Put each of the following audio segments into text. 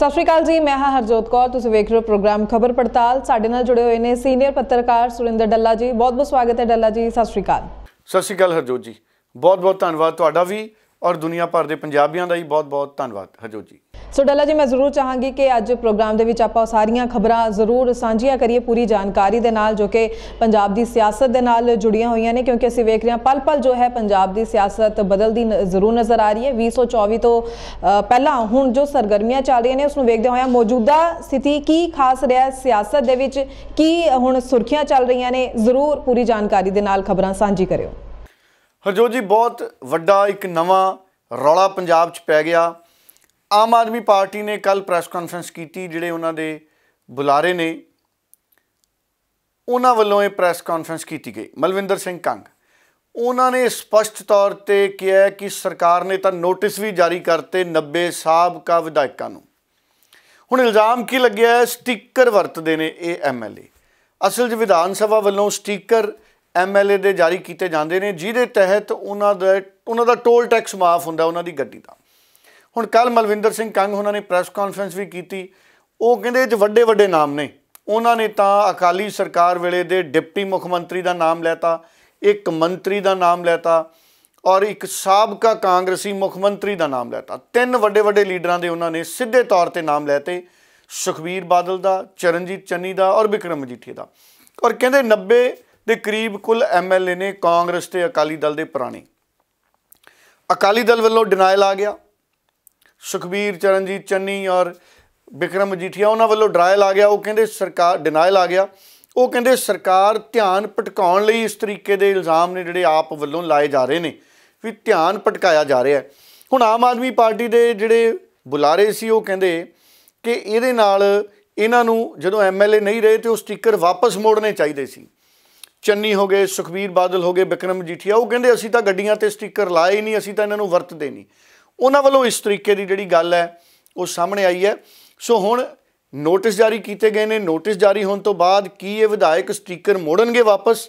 ਸਤਿ ਸ਼੍ਰੀ ਅਕਾਲ ਜੀ ਮੈਂ ਹਾਂ ਹਰਜੋਤ ਕੌਰ ਤੁਸੀਂ ਵੇਖ ਰਹੇ ਹੋ ਪ੍ਰੋਗਰਾਮ ਖਬਰ ਪੜਤਾਲ ਸਾਡੇ ਨਾਲ ਜੁੜੇ ਹੋਏ ਨੇ ਸੀਨੀਅਰ ਪੱਤਰਕਾਰ ਸੁਰਿੰਦਰ ਡੱਲਾ ਜੀ ਬਹੁਤ ਬਹੁਤ ਸਵਾਗਤ ਹੈ ਡੱਲਾ ਜੀ ਸਤਿ ਸ਼੍ਰੀ ਅਕਾਲ ਸਤਿ ਸ਼੍ਰੀ ਅਕਾਲ ਹਰਜੋਤ ਜੀ ਬਹੁਤ ਬਹੁਤ ਧੰਨਵਾਦ ਤੁਹਾਡਾ ਵੀ ਔਰ ਦੁਨੀਆ ਭਰ ਦੇ ਪੰਜਾਬੀਆਂ ਦਾ ਹੀ ਬਹੁਤ-ਬਹੁਤ ਧੰਨਵਾਦ ਹਜੋ ਜੀ ਸੋ ਡੱਲਾ ਜੀ ਮੈਂ ਜ਼ਰੂਰ ਚਾਹਾਂਗੀ ਕਿ ਅੱਜ ਪ੍ਰੋਗਰਾਮ ਦੇ ਵਿੱਚ ਆਪਾਂ ਸਾਰੀਆਂ ਖਬਰਾਂ ਜ਼ਰੂਰ ਸਾਂਝੀਆਂ ਕਰੀਏ ਪੂਰੀ ਜਾਣਕਾਰੀ ਦੇ ਨਾਲ ਜੋ ਕਿ ਪੰਜਾਬ ਦੀ ਸਿਆਸਤ ਦੇ ਨਾਲ ਜੁੜੀਆਂ ਹੋਈਆਂ ਨੇ ਕਿਉਂਕਿ ਅਸੀਂ ਵੇਖ ਰਹੇ ਹਾਂ ਪਲ-ਪਲ ਜੋ ਹੈ ਪੰਜਾਬ ਦੀ ਸਿਆਸਤ ਬਦਲਦੀ ਜ਼ਰੂਰ ਨਜ਼ਰ ਆ ਰਹੀ ਹੈ 2024 ਤੋਂ ਪਹਿਲਾਂ ਹੁਣ ਜੋ ਸਰਗਰਮੀਆਂ ਚੱਲ ਰਹੀਆਂ ਨੇ ਉਸ ਨੂੰ ਵੇਖਦੇ ਹੋਇਆ ਮੌਜੂਦਾ ਸਥਿਤੀ ਕੀ ਖਾਸ ਰਿਹਾ ਸਿਆਸਤ ਦੇ ਵਿੱਚ ਕੀ ਹੁਣ ਸੁਰਖੀਆਂ ਚੱਲ ਰਹੀਆਂ ਨੇ ਜ਼ਰੂਰ ਪੂਰੀ ਜਾਣਕਾਰੀ ਦੇ ਨਾਲ ਖਬਰਾਂ ਸਾਂਝੀ ਕਰਿਓ ਹਰਜੋ ਜੀ ਬਹੁਤ ਵੱਡਾ ਇੱਕ ਨਵਾਂ ਰੌਲਾ ਪੰਜਾਬ 'ਚ ਪੈ ਗਿਆ ਆਮ ਆਦਮੀ ਪਾਰਟੀ ਨੇ ਕੱਲ ਪ੍ਰੈਸ ਕਾਨਫਰੰਸ ਕੀਤੀ ਜਿਹੜੇ ਉਹਨਾਂ ਦੇ ਬੁਲਾਰੇ ਨੇ ਉਹਨਾਂ ਵੱਲੋਂ ਇਹ ਪ੍ਰੈਸ ਕਾਨਫਰੰਸ ਕੀਤੀ ਗਈ ਮਲਵਿੰਦਰ ਸਿੰਘ ਕੰਗ ਉਹਨਾਂ ਨੇ ਸਪਸ਼ਟ ਤੌਰ ਤੇ ਕਿਹਾ ਕਿ ਸਰਕਾਰ ਨੇ ਤਾਂ ਨੋਟਿਸ ਵੀ ਜਾਰੀ ਕਰਤੇ 90 ਸਾਬਕਾ ਵਿਧਾਇਕਾਂ ਨੂੰ ਹੁਣ ਇਲਜ਼ਾਮ ਕੀ ਲੱਗਿਆ ਹੈ ਸਟicker ਵਰਤਦੇ ਨੇ ਇਹ ਐਮਐਲਏ ਅਸਲ 'ਚ ਵਿਧਾਨ ਸਭਾ ਵੱਲੋਂ ਸਟicker ਐਮਐਲਏ ਦੇ ਜਾਰੀ ਕੀਤੇ ਜਾਂਦੇ ਨੇ ਜਿਹਦੇ ਤਹਿਤ ਉਹਨਾਂ ਦਾ ਉਹਨਾਂ ਦਾ ਟੋਲ ਟੈਕਸ ਮਾਫ ਹੁੰਦਾ ਉਹਨਾਂ ਦੀ ਗੱਡੀ ਦਾ ਹੁਣ ਕੱਲ ਮਲਵਿੰਦਰ ਸਿੰਘ ਕੰਗ ਉਹਨਾਂ ਨੇ ਪ੍ਰੈਸ ਕਾਨਫਰੰਸ ਵੀ ਕੀਤੀ ਉਹ ਕਹਿੰਦੇ ਇਹ ਵੱਡੇ ਵੱਡੇ ਨਾਮ ਨੇ ਉਹਨਾਂ ਨੇ ਤਾਂ ਅਕਾਲੀ ਸਰਕਾਰ ਵੇਲੇ ਦੇ ਡਿਪਟੀ ਮੁੱਖ ਮੰਤਰੀ ਦਾ ਨਾਮ ਲੈਤਾ ਇੱਕ ਮੰਤਰੀ ਦਾ ਨਾਮ ਲੈਤਾ ਔਰ ਇੱਕ ਸਾਬਕਾ ਕਾਂਗਰਸੀ ਮੁੱਖ ਮੰਤਰੀ ਦਾ ਨਾਮ ਲੈਤਾ ਤਿੰਨ ਵੱਡੇ ਵੱਡੇ ਲੀਡਰਾਂ ਦੇ ਉਹਨਾਂ ਨੇ ਸਿੱਧੇ ਤੌਰ ਤੇ ਨਾਮ ਲੈਤੇ ਸੁਖਵੀਰ ਬਾਦਲ ਦਾ ਚਰਨਜੀਤ ਚੰਨੀ ਦਾ ਔਰ ਵਿਕਰਮ ਮਜੀਠੀ ਦਾ ਔਰ ਕਹਿੰਦੇ 90 ਤੇ ਕਰੀਬ ਕੁੱਲ ਐਮਐਲਏ ਨੇ ਕਾਂਗਰਸ ਤੇ ਅਕਾਲੀ ਦਲ ਦੇ ਪੁਰਾਣੇ ਅਕਾਲੀ ਦਲ ਵੱਲੋਂ ਡਿਨਾਇਲ ਆ ਗਿਆ ਸੁਖਬੀਰ ਚਰਨਜੀਤ ਚੰਨੀ ਔਰ ਵਿਕਰਮ ਮਜੀਠੀਆ ਉਹਨਾਂ ਵੱਲੋਂ ਡਰਾਇਲ ਆ ਗਿਆ ਉਹ ਕਹਿੰਦੇ ਸਰਕਾਰ ਡਿਨਾਇਲ ਆ ਗਿਆ ਉਹ ਕਹਿੰਦੇ ਸਰਕਾਰ ਧਿਆਨ ਭਟਕਾਉਣ ਲਈ ਇਸ ਤਰੀਕੇ ਦੇ ਇਲਜ਼ਾਮ ਨੇ ਜਿਹੜੇ ਆਪ ਵੱਲੋਂ ਲਾਏ ਜਾ ਰਹੇ ਨੇ ਵੀ ਧਿਆਨ ਭਟਕਾਇਆ ਜਾ ਰਿਹਾ ਹੁਣ ਆਮ ਆਦਮੀ ਪਾਰਟੀ ਦੇ ਜਿਹੜੇ ਬੁਲਾਰੇ ਸੀ ਉਹ ਕਹਿੰਦੇ ਕਿ ਇਹਦੇ ਨਾਲ ਇਹਨਾਂ ਨੂੰ ਜਦੋਂ ਐਮਐਲਏ ਨਹੀਂ ਰਹੇ ਤੇ ਉਹ ਸਟicker ਵਾਪਸ ਮੋੜਨੇ ਚਾਹੀਦੇ ਸੀ ਚੰਨੀ ਹੋ ਗਏ ਸੁਖਵੀਰ ਬਾਦਲ ਹੋ ਗਏ ਬਿਕਰਮ ਜੀਠੀਆ ਉਹ ਕਹਿੰਦੇ ਅਸੀਂ ਤਾਂ ਗੱਡੀਆਂ ਤੇ ਸਟicker ਲਾਏ ਹੀ ਨਹੀਂ ਅਸੀਂ ਤਾਂ ਇਹਨਾਂ ਨੂੰ ਵਰਤਦੇ ਨਹੀਂ ਉਹਨਾਂ ਵੱਲੋਂ ਇਸ ਤਰੀਕੇ ਦੀ ਜਿਹੜੀ ਗੱਲ ਹੈ ਉਹ ਸਾਹਮਣੇ ਆਈ ਹੈ ਸੋ ਹੁਣ ਨੋਟਿਸ ਜਾਰੀ ਕੀਤੇ ਗਏ ਨੇ ਨੋਟਿਸ ਜਾਰੀ ਹੋਣ ਤੋਂ ਬਾਅਦ ਕੀ ਇਹ ਵਿਧਾਇਕ ਸਟicker ਮੋੜਨਗੇ ਵਾਪਸ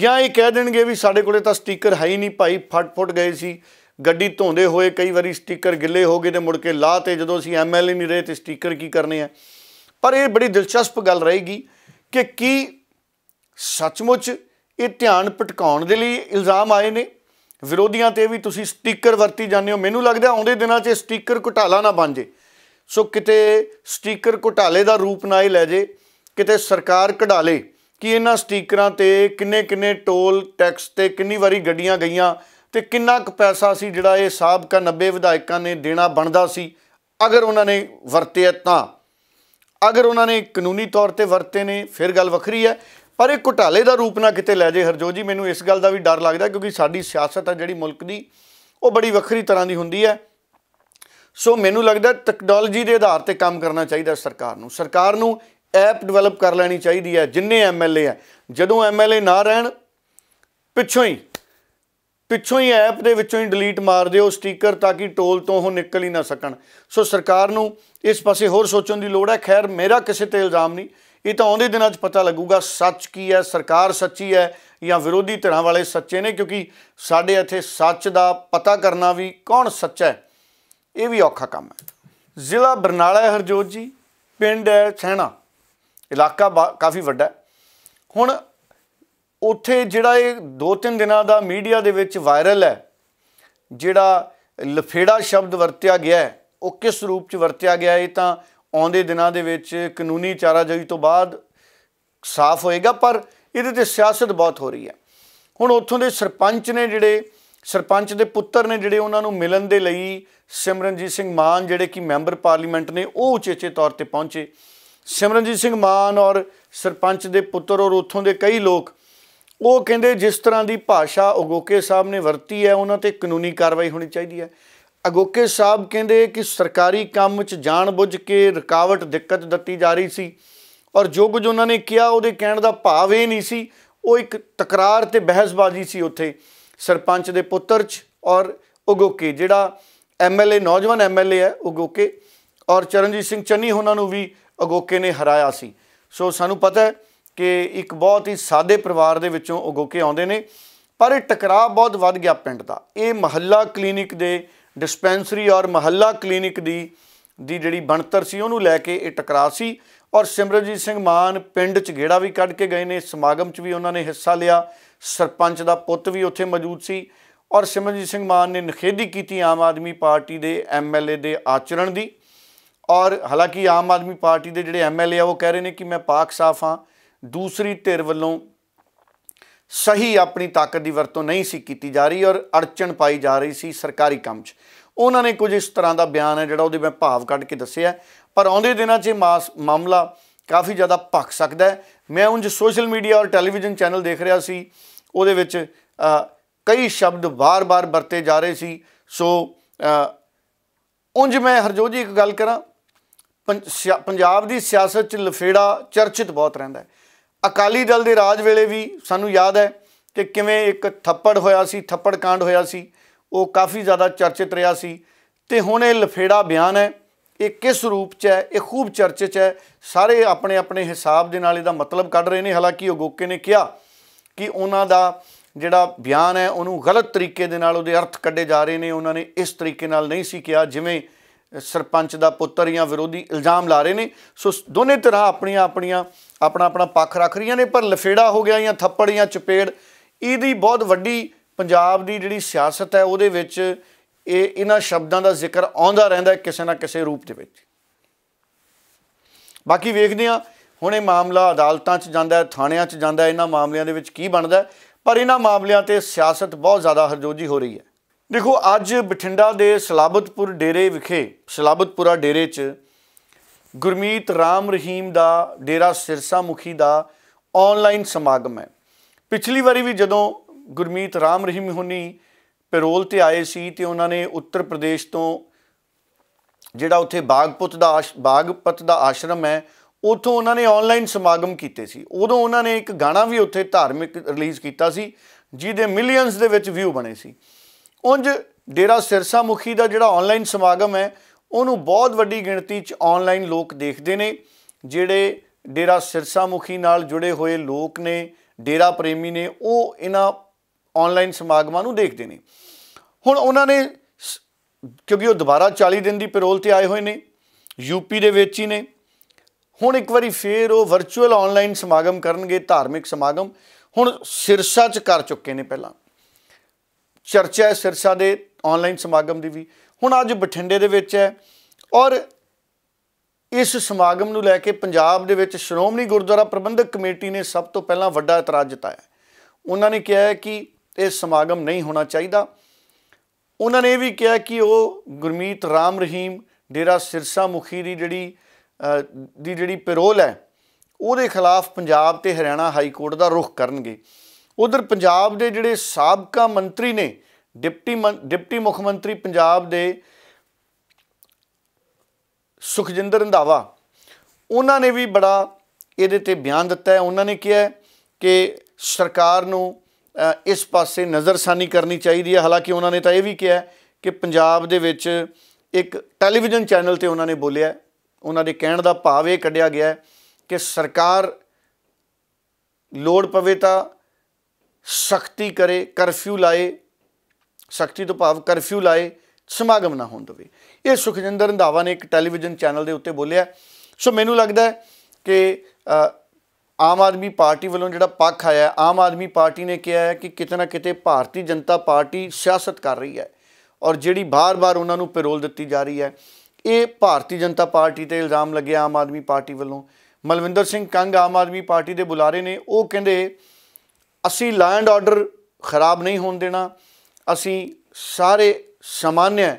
ਜਾਂ ਇਹ ਕਹਿ ਦੇਣਗੇ ਵੀ ਸਾਡੇ ਕੋਲੇ ਤਾਂ ਸਟicker ਹੈ ਹੀ ਨਹੀਂ ਭਾਈ ਫਟਫਟ ਗਏ ਸੀ ਗੱਡੀ ਧੋਂਦੇ ਹੋਏ ਕਈ ਵਾਰੀ ਸਟicker ਗਿੱਲੇ ਹੋ ਗਏ ਤੇ ਮੁੜ ਕੇ ਲਾਤੇ ਤੇ ਜਦੋਂ ਅਸੀਂ ਐਮਐਲਏ ਨਹੀਂ ਰਹੇ ਤੇ ਸਟicker ਕੀ ਕਰਨੇ ਆ ਪਰ ਇਹ ਬੜੀ ਦਿਲਚਸਪ ਗੱਲ ਰਹੇਗੀ ਕਿ ਕੀ ਸੱਚਮੁੱਚ ਇਹ ਧਿਆਨ ਭਟਕਾਉਣ ਦੇ ਲਈ ਇਲਜ਼ਾਮ ਆਏ ਨੇ ਵਿਰੋਧੀਆਂ ਤੇ ਵੀ ਤੁਸੀਂ ਸਟicker ਵਰਤੀ ਜਾਂਦੇ ਹੋ ਮੈਨੂੰ ਲੱਗਦਾ ਆਉਂਦੇ ਦਿਨਾਂ 'ਚ ਸਟicker ਘੁਟਾਲਾ ਨਾ ਬਣ ਜੇ ਸੋ ਕਿਤੇ ਸਟicker ਘੁਟਾਲੇ ਦਾ ਰੂਪ ਨਾ ਹੀ ਲੈ ਜੇ ਕਿਤੇ ਸਰਕਾਰ ਕਢਾ ਲੇ ਕਿ ਇਹਨਾਂ ਸਟickerਾਂ ਤੇ ਕਿੰਨੇ ਕਿੰਨੇ ਟੋਲ ਟੈਕਸ ਤੇ ਕਿੰਨੀ ਵਾਰੀ ਗੱਡੀਆਂ ਗਈਆਂ ਤੇ ਕਿੰਨਾ ਕੁ ਪੈਸਾ ਸੀ ਜਿਹੜਾ ਇਹ ਸਾਬਕਾ 90 ਵਿਧਾਇਕਾਂ ਨੇ ਦੇਣਾ ਬਣਦਾ ਸੀ ਅਗਰ ਉਹਨਾਂ ਨੇ ਵਰਤੇ ਤਾਂ ਅਗਰ ਉਹਨਾਂ ਨੇ ਕਾਨੂੰਨੀ ਤੌਰ ਤੇ ਵਰਤੇ ਨੇ ਫਿਰ ਗੱਲ ਵੱਖਰੀ ਹੈ ਪਰ ਇਹ ਘੁਟਾਲੇ ਦਾ ਰੂਪ ਨਾ ਕਿਤੇ ਲੈ ਜੇ ਹਰਜੋਤ ਜੀ ਮੈਨੂੰ ਇਸ ਗੱਲ ਦਾ ਵੀ ਡਰ ਲੱਗਦਾ ਕਿਉਂਕਿ ਸਾਡੀ ਸਿਆਸਤ ਹੈ ਜਿਹੜੀ ਮੁਲਕ ਦੀ ਉਹ ਬੜੀ ਵੱਖਰੀ ਤਰ੍ਹਾਂ ਦੀ ਹੁੰਦੀ ਹੈ ਸੋ ਮੈਨੂੰ ਲੱਗਦਾ ਟੈਕਨੋਲੋਜੀ ਦੇ ਆਧਾਰ ਤੇ ਕੰਮ ਕਰਨਾ ਚਾਹੀਦਾ ਸਰਕਾਰ ਨੂੰ ਸਰਕਾਰ ਨੂੰ ਐਪ ਡਿਵੈਲਪ ਕਰ ਲੈਣੀ ਚਾਹੀਦੀ ਹੈ ਜਿੰਨੇ ਐਮਐਲਏ ਆ ਜਦੋਂ ਐਮਐਲਏ ਨਾ ਰਹਿਣ ਪਿੱਛੋਂ ਹੀ ਪਿੱਛੋਂ ਹੀ ਐਪ ਦੇ ਵਿੱਚੋਂ ਹੀ ਡਿਲੀਟ ਮਾਰ ਦਿਓ ਸਟicker ਤਾਂ ਕਿ ਟੋਲ ਤੋਂ ਉਹ ਨਿਕਲ ਹੀ ਨਾ ਸਕਣ ਸੋ ਸਰਕਾਰ ਨੂੰ ਇਸ ਪਾਸੇ ਹੋਰ ਸੋਚਣ ਦੀ ਲੋੜ ਹੈ ਖੈਰ ਮੇਰਾ ਕਿਸੇ ਤੇ ਇਲਜ਼ਾਮ ਨਹੀਂ ਇਹ ਤਾਂ ਆਉਂਦੇ ਦਿਨਾਂ 'ਚ ਪਤਾ ਲੱਗੂਗਾ ਸੱਚ ਕੀ ਹੈ ਸਰਕਾਰ ਸੱਚੀ ਹੈ ਜਾਂ ਵਿਰੋਧੀ ਧਿਰਾਂ ਵਾਲੇ ਸੱਚੇ ਨੇ ਕਿਉਂਕਿ ਸਾਡੇ ਇੱਥੇ ਸੱਚ ਦਾ ਪਤਾ ਕਰਨਾ ਵੀ ਕੌਣ ਸੱਚਾ ਹੈ ਇਹ ਵੀ ਔਖਾ ਕੰਮ ਹੈ ਜ਼ਿਲ੍ਹਾ ਬਰਨਾਲਾ ਹਰਜੋਤ ਜੀ ਪਿੰਡ ਹੈ ਸੈਣਾ ਇਲਾਕਾ ਕਾਫੀ ਵੱਡਾ ਹੁਣ ਉੱਥੇ ਜਿਹੜਾ ਇਹ ਦੋ ਤਿੰਨ ਦਿਨਾਂ ਦਾ ਮੀਡੀਆ ਦੇ ਵਿੱਚ ਵਾਇਰਲ ਹੈ ਜਿਹੜਾ ਲਫੇੜਾ ਸ਼ਬਦ ਵਰਤਿਆ ਗਿਆ ਹੈ ਉਹ ਕਿਸ ਰੂਪ 'ਚ ਵਰਤਿਆ ਗਿਆ ਇਹ ਤਾਂ ਆਉਂਦੇ ਦਿਨਾਂ ਦੇ ਵਿੱਚ ਕਾਨੂੰਨੀ ਚਾਰਾਜੋਈ ਤੋਂ ਬਾਅਦ ਸਾਫ਼ ਹੋਏਗਾ ਪਰ ਇਹਦੇ ਤੇ ਸਿਆਸਤ ਬਹੁਤ ਹੋ ਰਹੀ ਹੈ ਹੁਣ ਉੱਥੋਂ ਦੇ ਸਰਪੰਚ ਨੇ ਜਿਹੜੇ ਸਰਪੰਚ ਦੇ ਪੁੱਤਰ ਨੇ ਜਿਹੜੇ ਉਹਨਾਂ ਨੂੰ ਮਿਲਣ ਦੇ ਲਈ ਸਿਮਰਨਜੀਤ ਸਿੰਘ ਮਾਨ ਜਿਹੜੇ ਕਿ ਮੈਂਬਰ ਪਾਰਲੀਮੈਂਟ ਨੇ ਉਹ ਉਚੇਚੇ ਤੌਰ ਤੇ ਪਹੁੰਚੇ ਸਿਮਰਨਜੀਤ ਸਿੰਘ ਮਾਨ ਔਰ ਸਰਪੰਚ ਦੇ ਪੁੱਤਰ ਔਰ ਉੱਥੋਂ ਦੇ ਕਈ ਲੋਕ ਉਹ ਕਹਿੰਦੇ ਜਿਸ ਤਰ੍ਹਾਂ ਦੀ ਭਾਸ਼ਾ ਉਗੋਕੇ ਸਾਹਿਬ ਨੇ ਵਰਤੀ ਹੈ ਉਹਨਾਂ ਤੇ ਕਾਨੂੰਨੀ ਕਾਰਵਾਈ ਹੋਣੀ ਚਾਹੀਦੀ ਹੈ ਅਗੋਕੇ ਸਾਹਿਬ ਕਹਿੰਦੇ ਕਿ ਸਰਕਾਰੀ ਕੰਮ ਵਿੱਚ ਜਾਣਬੁੱਝ ਕੇ ਰੁਕਾਵਟ ਦਿੱਕਤ ਦਿੱਤੀ ਜਾ ਰਹੀ ਸੀ ਔਰ ਜੋ ਕੁਝ ਉਹਨਾਂ ਨੇ ਕਿਹਾ ਉਹਦੇ ਕਹਿਣ ਦਾ ਭਾਵ ਇਹ ਨਹੀਂ ਸੀ ਉਹ ਇੱਕ ਤਕਰਾਰ ਤੇ ਬਹਿਸਬਾਜ਼ੀ ਸੀ ਉੱਥੇ ਸਰਪੰਚ ਦੇ ਪੁੱਤਰ 'ਚ ਔਰ ਉਗੋਕੇ ਜਿਹੜਾ ਐਮਐਲਏ ਨੌਜਵਾਨ ਐਮਐਲਏ ਹੈ ਉਗੋਕੇ ਔਰ ਚਰਨਜੀਤ ਸਿੰਘ ਚੰਨੀ ਉਹਨਾਂ ਨੂੰ ਵੀ ਉਗੋਕੇ ਨੇ ਹਰਾਇਆ ਸੀ ਸੋ ਸਾਨੂੰ ਪਤਾ ਹੈ ਕਿ ਇੱਕ ਬਹੁਤ ਹੀ ਸਾਦੇ ਪਰਿਵਾਰ ਦੇ ਵਿੱਚੋਂ ਉਗੋਕੇ ਆਉਂਦੇ ਨੇ ਪਰ ਇਹ ਟਕਰਾਅ ਬਹੁਤ ਵੱਧ ਗਿਆ ਪਿੰਡ ਦਾ ਇਹ ਮਹੱਲਾ ਕਲੀਨਿਕ ਦੇ ਡਿਸਪੈਂਸਰੀ ਔਰ ਮਹੱਲਾ ਕਲੀਨਿਕ ਦੀ ਦੀ ਜਿਹੜੀ ਬਣਤਰ ਸੀ ਉਹਨੂੰ ਲੈ ਕੇ ਇਹ ਟਕਰਾਅ ਸੀ ਔਰ ਸਿਮਰਜੀਤ ਸਿੰਘ ਮਾਨ ਪਿੰਡ 'ਚ ਘੇੜਾ ਵੀ ਕੱਢ ਕੇ ਗਏ ਨੇ ਸਮਾਗਮ 'ਚ ਵੀ ਉਹਨਾਂ ਨੇ ਹਿੱਸਾ ਲਿਆ ਸਰਪੰਚ ਦਾ ਪੁੱਤ ਵੀ ਉੱਥੇ ਮੌਜੂਦ ਸੀ ਔਰ ਸਿਮਰਜੀਤ ਸਿੰਘ ਮਾਨ ਨੇ ਨਖੇਦੀ ਕੀਤੀ ਆਮ ਆਦਮੀ ਪਾਰਟੀ ਦੇ ਐਮਐਲਏ ਦੇ ਆਚਰਣ ਦੀ ਔਰ ਹਾਲਾਂਕਿ ਆਮ ਆਦਮੀ ਪਾਰਟੀ ਦੇ ਜਿਹੜੇ ਐਮਐਲਏ ਆ ਉਹ ਕਹਿ ਰਹੇ ਨੇ ਕਿ ਮੈਂ ਪਾਕ ਸਾਫ ਹਾਂ ਦੂਸਰੀ ਧਿਰ ਵੱਲੋਂ ਸਹੀ ਆਪਣੀ ਤਾਕਤ ਦੀ ਵਰਤੋਂ ਨਹੀਂ ਸੀ ਕੀਤੀ ਜਾ ਰਹੀ ਔਰ ਅੜਚਣ ਪਾਈ ਜਾ ਰਹੀ ਸੀ ਸਰਕਾਰੀ ਕੰਮ 'ਚ ਉਹਨਾਂ ਨੇ ਕੁਝ ਇਸ ਤਰ੍ਹਾਂ ਦਾ ਬਿਆਨ ਹੈ ਜਿਹੜਾ ਉਹਦੇ ਮੈਂ ਭਾਵ ਕੱਢ ਕੇ ਦੱਸਿਆ ਪਰ ਆਉਂਦੇ ਦਿਨਾਂ 'ਚ ਮਾਮਲਾ ਕਾਫੀ ਜ਼ਿਆਦਾ ਭੱਖ ਸਕਦਾ ਹੈ ਮੈਂ ਉਂਝ ਸੋਸ਼ਲ ਮੀਡੀਆ ਔਰ ਟੈਲੀਵਿਜ਼ਨ ਚੈਨਲ ਦੇਖ ਰਿਹਾ ਸੀ ਉਹਦੇ ਵਿੱਚ ਕਈ ਸ਼ਬਦ ਬਾਰ-ਬਾਰ ਵਰਤੇ ਜਾ ਰਹੇ ਸੀ ਸੋ ਉਂਝ ਮੈਂ ਹਰਜੋਤ ਜੀ ਇੱਕ ਗੱਲ ਕਰਾਂ ਪੰਜਾਬ ਦੀ ਸਿਆਸਤ 'ਚ ਲਫੇੜਾ ਚਰਚਿਤ ਬਹੁਤ ਰਹਿੰਦਾ ਹੈ ਅਕਾਲੀ ਦਲ ਦੇ ਰਾਜ ਵੇਲੇ ਵੀ ਸਾਨੂੰ ਯਾਦ ਹੈ ਕਿ ਕਿਵੇਂ ਇੱਕ ਥੱਪੜ ਹੋਇਆ ਸੀ ਥੱਪੜ ਕਾਂਡ ਹੋਇਆ ਸੀ ਉਹ ਕਾਫੀ ਜ਼ਿਆਦਾ ਚਰਚਿਤ ਰਿਹਾ ਸੀ ਤੇ ਹੁਣ ਇਹ ਲਫੇੜਾ ਬਿਆਨ ਹੈ ਇਹ ਕਿਸ ਰੂਪ 'ਚ ਹੈ ਇਹ ਖੂਬ ਚਰਚੇ 'ਚ ਹੈ ਸਾਰੇ ਆਪਣੇ ਆਪਣੇ ਹਿਸਾਬ ਦੇ ਨਾਲ ਇਹਦਾ ਮਤਲਬ ਕੱਢ ਰਹੇ ਨੇ ਹਾਲਾਂਕਿ ਉਹ ਗੋਕੇ ਨੇ ਕਿਹਾ ਕਿ ਉਹਨਾਂ ਦਾ ਜਿਹੜਾ ਬਿਆਨ ਹੈ ਉਹਨੂੰ ਗਲਤ ਤਰੀਕੇ ਦੇ ਨਾਲ ਉਹਦੇ ਅਰਥ ਕੱਢੇ ਜਾ ਰਹੇ ਨੇ ਉਹਨਾਂ ਨੇ ਇਸ ਤਰੀਕੇ ਨਾਲ ਨਹੀਂ ਸੀ ਕਿਹਾ ਜਿਵੇਂ ਸਰਪੰਚ ਦਾ ਪੁੱਤਰ ਜਾਂ ਵਿਰੋਧੀ ਇਲਜ਼ਾਮ ਲਾ ਰਹੇ ਨੇ ਸੋ ਦੋਨੇ ਤਰ੍ਹਾਂ ਆਪਣੀਆਂ ਆਪਣੀਆਂ ਆਪਣਾ ਆਪਣਾ ਪੱਖ ਰੱਖ ਰਹੀਆਂ ਨੇ ਪਰ ਲਫੇੜਾ ਹੋ ਗਿਆ ਜਾਂ ਥੱਪੜ ਜਾਂ ਚਪੇੜ ਇਹਦੀ ਬਹੁਤ ਵੱਡੀ ਪੰਜਾਬ ਦੀ ਜਿਹੜੀ ਸਿਆਸਤ ਹੈ ਉਹਦੇ ਵਿੱਚ ਇਹ ਇਹਨਾਂ ਸ਼ਬਦਾਂ ਦਾ ਜ਼ਿਕਰ ਆਉਂਦਾ ਰਹਿੰਦਾ ਕਿਸੇ ਨਾ ਕਿਸੇ ਰੂਪ ਦੇ ਵਿੱਚ ਬਾਕੀ ਵੇਖਦੇ ਆ ਹੁਣ ਇਹ ਮਾਮਲਾ ਅਦਾਲਤਾਂ 'ਚ ਜਾਂਦਾ ਹੈ ਥਾਣਿਆਂ 'ਚ ਜਾਂਦਾ ਹੈ ਇਹਨਾਂ ਮਾਮਲਿਆਂ ਦੇ ਵਿੱਚ ਕੀ ਬਣਦਾ ਪਰ ਇਹਨਾਂ ਮਾਮਲਿਆਂ ਤੇ ਸਿਆਸਤ ਬਹੁਤ ਜ਼ਿਆਦਾ ਹਰਜੋਜੀ ਹੋ ਰਹੀ ਹੈ ਦੇਖੋ ਅੱਜ ਬਠਿੰਡਾ ਦੇ ਸਲਾਬਤਪੁਰ ਡੇਰੇ ਵਿਖੇ ਸਲਾਬਤਪੁਰਾ ਡੇਰੇ 'ਚ ਗੁਰਮੀਤ ਰਾਮ ਰਹੀਮ ਦਾ ਡੇਰਾ ਸਿਰਸਾ ਮੁਖੀ ਦਾ ਆਨਲਾਈਨ ਸਮਾਗਮ ਹੈ ਪਿਛਲੀ ਵਾਰੀ ਵੀ ਜਦੋਂ ਗੁਰਮੀਤ ਰਾਮ ਰਹੀਮ ਹੁਣੀ ਪੈਰੋਲ ਤੇ ਆਏ ਸੀ ਤੇ ਉਹਨਾਂ ਨੇ ਉੱਤਰ ਪ੍ਰਦੇਸ਼ ਤੋਂ ਜਿਹੜਾ ਉੱਥੇ ਬਾਗਪਤ ਦਾ ਬਾਗਪਤ ਦਾ ਆਸ਼ਰਮ ਹੈ ਉਥੋਂ ਉਹਨਾਂ ਨੇ ਆਨਲਾਈਨ ਸਮਾਗਮ ਕੀਤੇ ਸੀ ਉਦੋਂ ਉਹਨਾਂ ਨੇ ਇੱਕ ਗਾਣਾ ਵੀ ਉੱਥੇ ਧਾਰਮਿਕ ਰਿਲੀਜ਼ ਕੀਤਾ ਸੀ ਜਿਹਦੇ ਮਿਲੀਅਨਸ ਦੇ ਵਿੱਚ ਵਿਊ ਬਣੇ ਸੀ ਉੰਜ ਡੇਰਾ ਸਿਰਸਾ ਮੁਖੀ ਦਾ ਜਿਹੜਾ ਆਨਲਾਈਨ ਸਮਾਗਮ ਹੈ ਉਹਨੂੰ ਬਹੁਤ ਵੱਡੀ ਗਿਣਤੀ 'ਚ ਆਨਲਾਈਨ ਲੋਕ ਦੇਖਦੇ ਨੇ ਜਿਹੜੇ ਡੇਰਾ ਸਿਰਸਾ ਮੁਖੀ ਨਾਲ ਜੁੜੇ ਹੋਏ ਲੋਕ ਨੇ ਡੇਰਾ ਪ੍ਰੇਮੀ ਨੇ ਉਹ ਇਹਨਾਂ ਆਨਲਾਈਨ ਸਮਾਗਮਾਂ ਨੂੰ ਦੇਖਦੇ ਨੇ ਹੁਣ ਉਹਨਾਂ ਨੇ ਕਿਉਂਕਿ ਉਹ ਦੁਬਾਰਾ 40 ਦਿਨ ਦੀ ਪੈਰੋਲ ਤੇ ਆਏ ਹੋਏ ਨੇ ਯੂਪੀ ਦੇ ਵਿੱਚ ਹੀ ਨੇ ਹੁਣ ਇੱਕ ਵਾਰੀ ਫੇਰ ਉਹ ਵਰਚੁਅਲ ਆਨਲਾਈਨ ਸਮਾਗਮ ਕਰਨਗੇ ਧਾਰਮਿਕ ਸਮਾਗਮ ਹੁਣ ਸਿਰਸਾ 'ਚ ਕਰ ਚੁੱਕੇ ਨੇ ਪਹਿਲਾਂ ਚਰਚਾ ਹੈ ਸਿਰਸਾ ਦੇ ਆਨਲਾਈਨ ਸਮਾਗਮ ਦੀ ਵੀ ਹੁਣ ਅੱਜ ਬਠਿੰਡੇ ਦੇ ਵਿੱਚ ਹੈ ਔਰ ਇਸ ਸਮਾਗਮ ਨੂੰ ਲੈ ਕੇ ਪੰਜਾਬ ਦੇ ਵਿੱਚ ਸ਼੍ਰੋਮਣੀ ਗੁਰਦੁਆਰਾ ਪ੍ਰਬੰਧਕ ਕਮੇਟੀ ਨੇ ਸਭ ਤੋਂ ਪਹਿਲਾਂ ਵੱਡਾ ਇਤਰਾਜ਼ ਜਤਾਇਆ ਉਹਨਾਂ ਨੇ ਕਿਹਾ ਹੈ ਕਿ ਇਹ ਸਮਾਗਮ ਨਹੀਂ ਹੋਣਾ ਚਾਹੀਦਾ ਉਹਨਾਂ ਨੇ ਇਹ ਵੀ ਕਿਹਾ ਕਿ ਉਹ ਗੁਰਮੀਤ ਰਾਮ ਰਹੀਮ ਡੇਰਾ ਸਿਰਸਾ ਮੁਖੀ ਦੀ ਜਿਹੜੀ ਦੀ ਜਿਹੜੀ ਪੈਰੋਲ ਹੈ ਉਹਦੇ ਖਿਲਾਫ ਪੰਜਾਬ ਤੇ ਹਰਿਆਣਾ ਹਾਈ ਕੋਰਟ ਦਾ ਰੁਖ ਕਰਨਗੇ ਉਧਰ ਪੰਜਾਬ ਦੇ ਜਿਹੜੇ ਸਾਬਕਾ ਮੰਤਰੀ ਨੇ ਡਿਪਟੀ ਡਿਪਟੀ ਮੁੱਖ ਮੰਤਰੀ ਪੰਜਾਬ ਦੇ ਸੁਖਜਿੰਦਰ ਰੰਧਾਵਾ ਉਹਨਾਂ ਨੇ ਵੀ ਬੜਾ ਇਹਦੇ ਤੇ ਬਿਆਨ ਦਿੱਤਾ ਹੈ ਉਹਨਾਂ ਨੇ ਕਿਹਾ ਕਿ ਸਰਕਾਰ ਨੂੰ ਇਸ ਪਾਸੇ ਨਜ਼ਰਸਾਨੀ ਕਰਨੀ ਚਾਹੀਦੀ ਹੈ ਹਾਲਾਂਕਿ ਉਹਨਾਂ ਨੇ ਤਾਂ ਇਹ ਵੀ ਕਿਹਾ ਕਿ ਪੰਜਾਬ ਦੇ ਵਿੱਚ ਇੱਕ ਟੈਲੀਵਿਜ਼ਨ ਚੈਨਲ ਤੇ ਉਹਨਾਂ ਨੇ ਬੋਲਿਆ ਉਹਨਾਂ ਦੇ ਕਹਿਣ ਦਾ ਭਾਵ ਇਹ ਕੱਢਿਆ ਗਿਆ ਕਿ ਸਰਕਾਰ ਲੋੜ ਪਵੇ ਤਾਂ ਸਖਤੀ ਕਰੇ ਕਰਫਿਊ ਲਾਏ ਸਖਤੀ ਤੋਂ ਭਾਵ ਕਰਫਿਊ ਲਾਏ ਸਮਾਗਮ ਨਾ ਹੋਣ ਦੇਵੇ ਇਹ ਸੁਖਜਿੰਦਰ ਰੰਧਾਵਾ ਨੇ ਇੱਕ ਟੈਲੀਵਿਜ਼ਨ ਚੈਨਲ ਦੇ ਉੱਤੇ ਬੋਲਿਆ ਸੋ ਮੈਨੂੰ ਲੱਗਦਾ ਹੈ ਕਿ ਆਮ ਆਦਮੀ ਪਾਰਟੀ ਵੱਲੋਂ ਜਿਹੜਾ ਪੱਖ ਆਇਆ ਆਮ ਆਦਮੀ ਪਾਰਟੀ ਨੇ ਕਿਹਾ ਹੈ ਕਿ ਕਿਤਨਾ ਕਿਤੇ ਭਾਰਤੀ ਜਨਤਾ ਪਾਰਟੀ ਸਿਆਸਤ ਕਰ ਰਹੀ ਹੈ ਔਰ ਜਿਹੜੀ ਬਾਰ-ਬਾਰ ਉਹਨਾਂ ਨੂੰ ਪੈਰੋਲ ਦਿੱਤੀ ਜਾ ਰਹੀ ਹੈ ਇਹ ਭਾਰਤੀ ਜਨਤਾ ਪਾਰਟੀ ਤੇ ਇਲਜ਼ਾਮ ਲੱਗਿਆ ਆਮ ਆਦਮੀ ਪਾਰਟੀ ਵੱਲੋਂ ਮਲਵਿੰਦਰ ਸਿੰਘ ਕੰਗ ਆਮ ਆਦਮੀ ਪਾਰਟੀ ਦੇ ਬੁਲਾਰੇ ਨੇ ਉਹ ਕਹਿੰਦੇ ਅਸੀਂ ਲੈਂਡ ਆਰਡਰ ਖਰਾਬ ਨਹੀਂ ਹੋਣ ਦੇਣਾ ਅਸੀਂ ਸਾਰੇ ਸਮਾਨਿਆ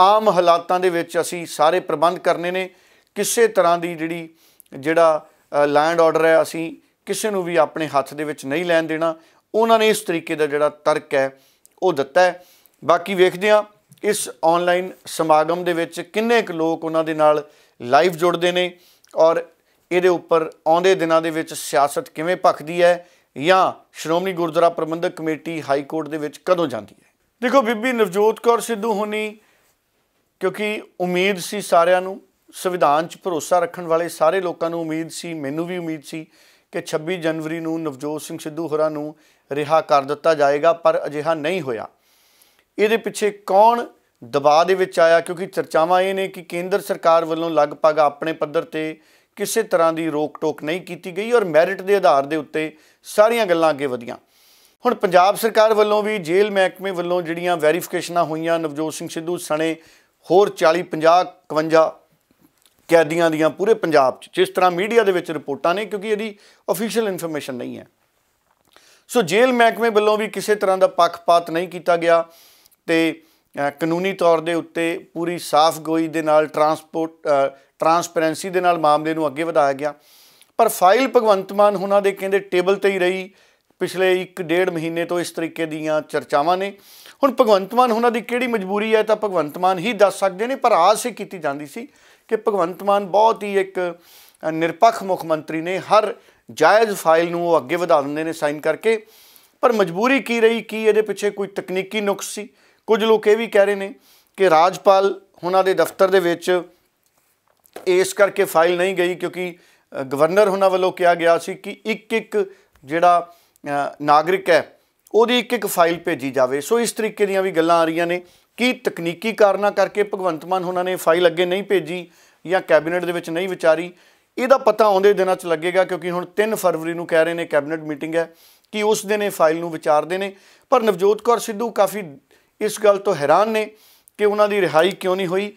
ਆਮ ਹਾਲਾਤਾਂ ਦੇ ਵਿੱਚ ਅਸੀਂ ਸਾਰੇ ਪ੍ਰਬੰਧ ਕਰਨੇ ਨੇ ਕਿਸੇ ਤਰ੍ਹਾਂ ਦੀ ਜਿਹੜੀ ਜਿਹੜਾ ਲੈਂਡ ਆਰਡਰ ਹੈ ਅਸੀਂ ਕਿਸੇ ਨੂੰ ਵੀ ਆਪਣੇ ਹੱਥ ਦੇ ਵਿੱਚ ਨਹੀਂ ਲੈਣ ਦੇਣਾ ਉਹਨਾਂ ਨੇ ਇਸ ਤਰੀਕੇ ਦਾ ਜਿਹੜਾ ਤਰਕ ਹੈ ਉਹ ਦਿੱਤਾ ਹੈ ਬਾਕੀ ਵੇਖਦੇ ਹਾਂ ਇਸ ਆਨਲਾਈਨ ਸਮਾਗਮ ਦੇ ਵਿੱਚ ਕਿੰਨੇ ਕੁ ਲੋਕ ਉਹਨਾਂ ਦੇ ਨਾਲ ਲਾਈਵ ਜੁੜਦੇ ਨੇ ਔਰ ਇਹਦੇ ਉੱਪਰ ਆਉਂਦੇ ਦਿਨਾਂ ਦੇ ਵਿੱਚ ਸਿਆਸਤ ਕਿਵੇਂ ਭਖਦੀ ਹੈ ਜਾਂ Shiromani Gurdwara Prabandhak Committee high court ਦੇ ਵਿੱਚ ਕਦੋਂ ਜਾਂਦੀ ਹੈ ਦੇਖੋ ਬੀਬੀ ਨਵਜੋਤ ਕੌਰ ਸਿੱਧੂ ਹੋਣੀ ਕਿਉਂਕਿ ਉਮੀਦ ਸੀ ਸਾਰਿਆਂ ਨੂੰ ਸੰਵਿਧਾਨ 'ਚ ਭਰੋਸਾ ਰੱਖਣ ਵਾਲੇ ਸਾਰੇ ਲੋਕਾਂ ਨੂੰ ਉਮੀਦ ਸੀ ਮੈਨੂੰ ਵੀ ਉਮੀਦ ਸੀ ਕਿ 26 ਜਨਵਰੀ ਨੂੰ ਨਵਜੋਤ ਸਿੰਘ ਸਿੱਧੂ ਹੋਰਾਂ ਨੂੰ ਰਿਹਾ ਕਰ ਦਿੱਤਾ ਜਾਏਗਾ ਪਰ ਅਜਿਹਾ ਨਹੀਂ ਹੋਇਆ ਇਹਦੇ ਪਿੱਛੇ ਕੌਣ ਦਬਾਅ ਦੇ ਵਿੱਚ ਆਇਆ ਕਿਉਂਕਿ ਚਰਚਾਵਾਂ ਇਹ ਨੇ ਕਿ ਕੇਂਦਰ ਸਰਕਾਰ ਵੱਲੋਂ ਲਗਭਗ ਆਪਣੇ ਪੱਧਰ ਤੇ ਕਿਸੇ ਤਰ੍ਹਾਂ ਦੀ ਰੋਕ ਟੋਕ ਨਹੀਂ ਕੀਤੀ ਗਈ ਔਰ ਮੈਰਿਟ ਦੇ ਆਧਾਰ ਦੇ ਉੱਤੇ ਸਾਰੀਆਂ ਗੱਲਾਂ ਅੱਗੇ ਵਧੀਆਂ ਹੁਣ ਪੰਜਾਬ ਸਰਕਾਰ ਵੱਲੋਂ ਵੀ ਜੇਲ੍ਹ ਮਹਿਕਮੇ ਵੱਲੋਂ ਜਿਹੜੀਆਂ ਵੈਰੀਫਿਕੇਸ਼ਨਾਂ ਹੋਈਆਂ ਨਵਜੋਤ ਸਿੰਘ ਸਿੱਧੂ ਸਣੇ ਹੋਰ 40 50 51 ਕੈਦੀਆਂ ਦੀਆਂ ਪੂਰੇ ਪੰਜਾਬ 'ਚ ਜਿਸ ਤਰ੍ਹਾਂ ਮੀਡੀਆ ਦੇ ਵਿੱਚ ਰਿਪੋਰਟਾਂ ਨੇ ਕਿਉਂਕਿ ਇਹਦੀ ਅਫੀਸ਼ੀਅਲ ਇਨਫੋਰਮੇਸ਼ਨ ਨਹੀਂ ਹੈ ਸੋ ਜੇਲ੍ਹ ਮਹਿਕਮੇ ਵੱਲੋਂ ਵੀ ਕਿਸੇ ਤਰ੍ਹਾਂ ਦਾ ਪੱਖਪਾਤ ਨਹੀਂ ਕੀਤਾ ਗਿਆ ਤੇ ਕਾਨੂੰਨੀ ਤੌਰ ਦੇ ਉੱਤੇ ਪੂਰੀ ਸਾਫ਼ਗੋਈ ਦੇ ਨਾਲ ਟਰਾਂਸਪੋਰਟ ਟਰਾਂਸਪੇਰੈਂਸੀ ਦੇ ਨਾਲ ਮਾਮਲੇ ਨੂੰ ਅੱਗੇ ਵਧਾਇਆ ਗਿਆ ਪਰ ਫਾਈਲ ਭਗਵੰਤ ਮਾਨ ਉਹਨਾਂ ਦੇ ਕਹਿੰਦੇ ਟੇਬਲ ਤੇ ਹੀ ਰਹੀ ਪਿਛਲੇ 1.5 ਮਹੀਨੇ ਤੋਂ ਇਸ ਤਰੀਕੇ ਦੀਆਂ ਚਰਚਾਵਾਂ ਨੇ ਹੁਣ ਭਗਵੰਤ ਮਾਨ ਉਹਨਾਂ ਦੀ ਕਿਹੜੀ ਮਜਬੂਰੀ ਹੈ ਤਾਂ ਭਗਵੰਤ ਮਾਨ ਹੀ ਦੱਸ ਸਕਦੇ ਨੇ ਪਰ ਆਸ ਹੀ ਕੀਤੀ ਜਾਂਦੀ ਸੀ ਕਿ ਭਗਵੰਤ ਮਾਨ ਬਹੁਤ ਹੀ ਇੱਕ ਨਿਰਪੱਖ ਮੁੱਖ ਮੰਤਰੀ ਨੇ ਹਰ ਜਾਇਜ਼ ਫਾਈਲ ਨੂੰ ਉਹ ਅੱਗੇ ਵਧਾ ਦਿੰਦੇ ਨੇ ਸਾਈਨ ਕਰਕੇ ਪਰ ਮਜਬੂਰੀ ਕੀ ਰਹੀ ਕੀ ਇਹਦੇ ਪਿੱਛੇ ਕੋਈ ਤਕਨੀਕੀ ਨੁਕਸ ਸੀ ਕੁਝ ਲੋਕ ਇਹ ਵੀ ਕਹਿ ਰਹੇ ਨੇ ਕਿ ਰਾਜਪਾਲ ਉਹਨਾਂ ਦੇ ਦਫ਼ਤਰ ਦੇ ਵਿੱਚ ਇਸ ਕਰਕੇ ਫਾਈਲ ਨਹੀਂ ਗਈ ਕਿਉਂਕਿ ਗਵਰਨਰ ਉਹਨਾਂ ਵੱਲੋਂ ਕਿਹਾ ਗਿਆ ਸੀ ਕਿ ਇੱਕ ਇੱਕ ਜਿਹੜਾ ਨਾਗਰਿਕ ਹੈ ਉਹਦੀ ਇੱਕ ਇੱਕ ਫਾਈਲ ਭੇਜੀ ਜਾਵੇ ਸੋ ਇਸ ਤਰੀਕੇ ਦੀਆਂ ਵੀ ਗੱਲਾਂ ਆ ਰਹੀਆਂ ਨੇ ਕਿ ਤਕਨੀਕੀ ਕਾਰਨਾ ਕਰਕੇ ਭਗਵੰਤ ਮਾਨ ਉਹਨਾਂ ਨੇ ਫਾਈਲ ਅੱਗੇ ਨਹੀਂ ਭੇਜੀ ਜਾਂ ਕੈਬਨਿਟ ਦੇ ਵਿੱਚ ਨਹੀਂ ਵਿਚਾਰੀ ਇਹਦਾ ਪਤਾ ਆਉਂਦੇ ਦਿਨਾਂ 'ਚ ਲੱਗੇਗਾ ਕਿਉਂਕਿ ਹੁਣ 3 ਫਰਵਰੀ ਨੂੰ ਕਹਿ ਰਹੇ ਨੇ ਕੈਬਨਿਟ ਮੀਟਿੰਗ ਹੈ ਕਿ ਉਸ ਦਿਨ ਇਹ ਫਾਈਲ ਨੂੰ ਵਿਚਾਰਦੇ ਨੇ ਪਰ ਨਵਜੋਤ ਕੌਰ ਸਿੱਧੂ ਕਾਫੀ ਇਸ ਗੱਲ ਤੋਂ ਹੈਰਾਨ ਨੇ ਕਿ ਉਹਨਾਂ ਦੀ ਰਿਹਾਈ ਕਿਉਂ ਨਹੀਂ ਹੋਈ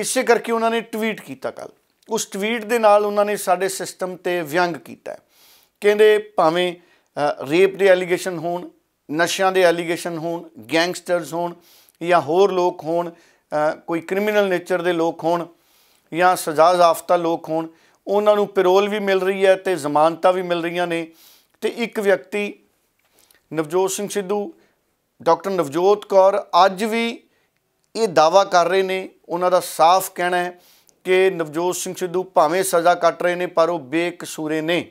ਇਸੇ ਕਰਕੇ ਉਹਨਾਂ ਨੇ ਟਵੀਟ ਕੀਤਾ ਕੱਲ ਉਸ ਟਵੀਟ ਦੇ ਨਾਲ ਉਹਨਾਂ ਨੇ ਸਾਡੇ ਸਿਸਟਮ ਤੇ ਵਿਅੰਗ ਕੀਤਾ ਕਹਿੰਦੇ ਭਾਵੇਂ ਰੇਪ ਦੇ ਐਲੀਗੇਸ਼ਨ ਹੋਣ ਨਸ਼ਿਆਂ ਦੇ ਐਲੀਗੇਸ਼ਨ ਹੋਣ ਗੈਂਗਸਟਰਸ ਹੋਣ ਜਾਂ ਹੋਰ ਲੋਕ ਹੋਣ ਕੋਈ ਕ੍ਰਿਮੀਨਲ ਨੇਚਰ ਦੇ ਲੋਕ ਹੋਣ ਜਾਂ ਸਜ਼ਾ ਜ਼ਾਫਤਾ ਲੋਕ ਹੋਣ ਉਹਨਾਂ ਨੂੰ ਪੈਰੋਲ ਵੀ ਮਿਲ ਰਹੀ ਹੈ ਤੇ ਜ਼ਮਾਨਤਾਂ ਵੀ ਮਿਲ ਰਹੀਆਂ ਨੇ ਤੇ ਇੱਕ ਵਿਅਕਤੀ ਨਵਜੋਤ ਸਿੰਘ ਸਿੱਧੂ ਡਾਕਟਰ ਨਵਜੋਤ ਕੌਰ ਅੱਜ ਵੀ ਇਹ ਦਾਵਾ ਕਰ ਰਹੇ ਨੇ ਉਹਨਾਂ ਦਾ ਸਾਫ਼ ਕਹਿਣਾ ਹੈ ਕਿ ਨਵਜੋਤ ਸਿੰਘ ਸਿੱਧੂ ਭਾਵੇਂ ਸਜ਼ਾ ਕੱਟ ਰਹੇ ਨੇ ਪਰ ਉਹ ਬੇਕਸੂਰੇ ਨੇ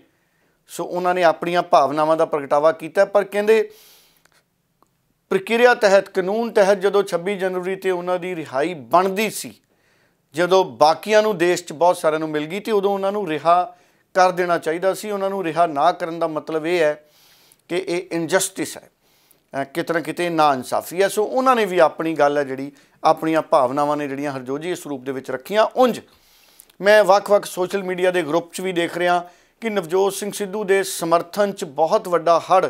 ਸੋ ਉਹਨਾਂ ਨੇ ਆਪਣੀਆਂ ਭਾਵਨਾਵਾਂ ਦਾ ਪ੍ਰਗਟਾਵਾ ਕੀਤਾ ਪਰ ਕਹਿੰਦੇ ਪ੍ਰਕਿਰਿਆ ਤਹਿਤ ਕਾਨੂੰਨ ਤਹਿਤ ਜਦੋਂ 26 ਜਨਵਰੀ ਤੇ ਉਹਨਾਂ ਦੀ ਰਿਹਾਈ ਬਣਦੀ ਸੀ ਜਦੋਂ ਬਾਕੀਆਂ ਨੂੰ ਦੇਸ਼ 'ਚ ਬਹੁਤ ਸਾਰਿਆਂ ਨੂੰ ਮਿਲ ਗਈ ਤੇ ਉਦੋਂ ਉਹਨਾਂ ਨੂੰ ਰਿਹਾ ਕਰ ਦੇਣਾ ਚਾਹੀਦਾ ਸੀ ਉਹਨਾਂ ਨੂੰ ਰਿਹਾ ਨਾ ਕਰਨ ਦਾ ਮਤਲਬ ਇਹ ਹੈ ਕਿ ਇਹ ਇਨਜਸਟਿਸ ਹੈ ਕਿਤਨਾ ਕਿਤੇ ਨਾ ਇਨਸਾਫੀ ਹੈ ਸੋ ਉਹਨਾਂ ਨੇ ਵੀ ਆਪਣੀ ਗੱਲ ਹੈ ਜਿਹੜੀ ਆਪਣੀਆਂ ਭਾਵਨਾਵਾਂ ਨੇ ਜਿਹੜੀਆਂ ਹਰਜੋਜੀ ਇਸ ਰੂਪ ਦੇ ਵਿੱਚ ਰੱਖੀਆਂ ਉੰਜ ਮੈਂ ਵੱਖ-ਵੱਖ ਸੋਸ਼ਲ ਮੀਡੀਆ ਦੇ ਗਰੁੱਪ 'ਚ ਵੀ ਦੇਖ ਰਿਹਾ ਕਿ ਨਵਜੋਤ ਸਿੰਘ ਸਿੱਧੂ ਦੇ ਸਮਰਥਨ 'ਚ ਬਹੁਤ ਵੱਡਾ ਹੜ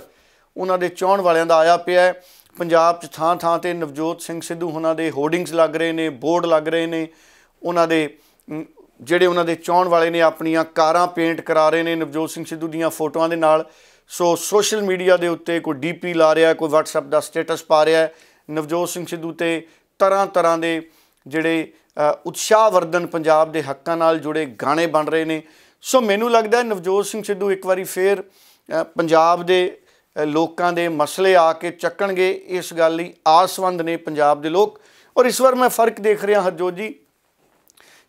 ਉਹਨਾਂ ਦੇ ਚੋਣ ਵਾਲਿਆਂ ਦਾ ਆਇਆ ਪਿਆ ਹੈ ਪੰਜਾਬ 'ਚ ਥਾਂ-ਥਾਂ ਤੇ ਨਵਜੋਤ ਸਿੰਘ ਸਿੱਧੂ ਉਹਨਾਂ ਦੇ ਹੋਰਡਿੰਗਸ ਲੱਗ ਰਹੇ ਨੇ ਬੋਰਡ ਲੱਗ ਰਹੇ ਨੇ ਉਹਨਾਂ ਦੇ ਜਿਹੜੇ ਉਹਨਾਂ ਦੇ ਚੋਣ ਵਾਲੇ ਨੇ ਆਪਣੀਆਂ ਕਾਰਾਂ ਪੇਂਟ ਕਰਾ ਰਹੇ ਨੇ ਨਵਜੋਤ ਸਿੰਘ ਸਿੱਧੂ ਦੀਆਂ ਫੋਟੋਆਂ ਦੇ ਨਾਲ ਸੋ ਸੋਸ਼ਲ ਮੀਡੀਆ ਦੇ ਉੱਤੇ ਕੋਈ ਡੀਪੀ ਲਾ ਰਿਹਾ ਕੋਈ WhatsApp ਦਾ ਸਟੇਟਸ ਪਾ ਰਿਹਾ ਨਵਜੋਤ ਸਿੰਘ ਸਿੱਧੂ ਤੇ ਤਰ੍ਹਾਂ ਤਰ੍ਹਾਂ ਦੇ ਜਿਹੜੇ ਉਤਸ਼ਾਹ ਵਰਧਨ ਪੰਜਾਬ ਦੇ ਹੱਕਾਂ ਨਾਲ ਜੁੜੇ ਗਾਣੇ ਬਣ ਰਹੇ ਨੇ ਸੋ ਮੈਨੂੰ ਲੱਗਦਾ ਨਵਜੋਤ ਸਿੰਘ ਸਿੱਧੂ ਇੱਕ ਵਾਰੀ ਫੇਰ ਪੰਜਾਬ ਦੇ ਲੋਕਾਂ ਦੇ ਮਸਲੇ ਆ ਕੇ ਚੱਕਣਗੇ ਇਸ ਗੱਲ ਲਈ ਆਸਵੰਦ ਨੇ ਪੰਜਾਬ ਦੇ ਲੋਕ ਔਰ ਇਸ ਵਾਰ ਮੈਂ ਫਰਕ ਦੇਖ ਰਿਹਾ ਹਰਜੋਤ ਜੀ